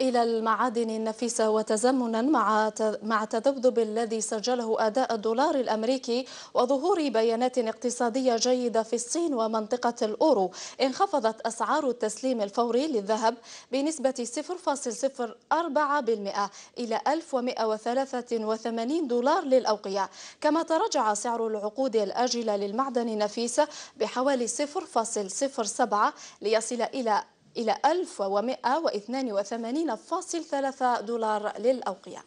إلى المعادن النفيسة وتزامنا مع مع تذبذب الذي سجله أداء الدولار الأمريكي وظهور بيانات اقتصادية جيدة في الصين ومنطقة الأورو انخفضت أسعار التسليم الفوري للذهب بنسبة 0.04% إلى 1183 دولار للأوقية كما تراجع سعر العقود الآجلة للمعدن النفيسة بحوالي 0.07 ليصل إلى إلى 1182.3 دولار للأوقية